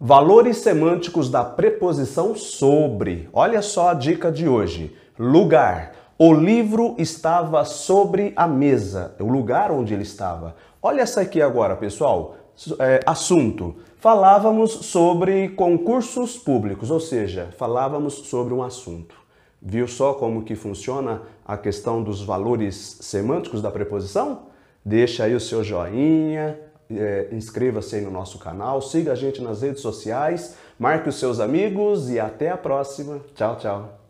Valores semânticos da preposição sobre. Olha só a dica de hoje. Lugar. O livro estava sobre a mesa, o lugar onde ele estava. Olha essa aqui agora, pessoal. É, assunto. Falávamos sobre concursos públicos, ou seja, falávamos sobre um assunto. Viu só como que funciona a questão dos valores semânticos da preposição? Deixa aí o seu joinha, é, inscreva-se aí no nosso canal, siga a gente nas redes sociais, marque os seus amigos e até a próxima. Tchau, tchau.